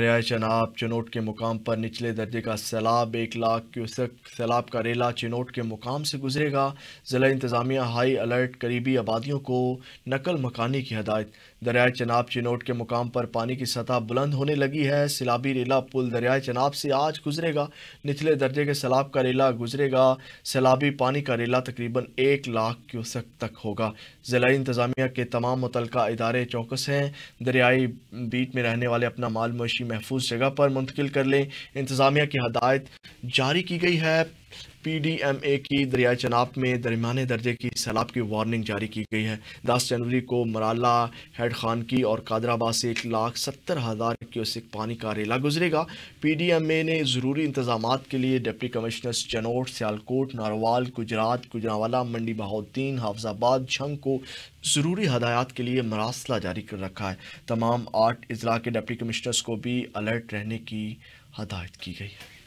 रिहायश अनाब चिनोट के मुकाम पर निचले दर्जे का सैलाब एक लाख क्यूसक सैलाब का रेला चिनोट के मुकाम से गुजरेगा ज़िला इंतज़ामिया हाई अलर्ट करीबी आबादियों को नकल मकानी की हदायत दरियाए चनाब चिनोट के मुकाम पर पानी की सतह बुलंद होने लगी है सैलाबी रेला पुल दरियाए चनाब से आज गुजरेगा निचले दर्जे के सैलाब का रेला गुजरेगा सैलाबी पानी का रेला तकरीबन एक लाख क्यूसक तक होगा ज़िला इंतज़ामिया के तमाम मुतल इदारे चौकस हैं दरियाई बीट में रहने वाले अपना माल मशी महफूज जगह पर मुंतकिल कर लें इंतज़ामिया की हदायत जारी की गई है पीडीएमए की दरियाए चनाब में दरमियाने दर्जे की सैलाब की वार्निंग जारी की गई है दस जनवरी को मराला हेड खान की और कादराबाद से एक लाख सत्तर हज़ार क्यूसिक पानी का रेला गुजरेगा पीडीएमए ने ज़रूरी इंतजाम के लिए डिप्टी कमिश्नर चनोट सियालकोट नारोवाल गुजरात गुजरावाला मंडी बहाउद्दीन हाफजाबाद झंग को ज़रूरी हदायत के लिए मरासला जारी कर रखा है तमाम आठ अजला के डिप्टी कमिश्नर्स को भी अलर्ट रहने की हदायत की गई है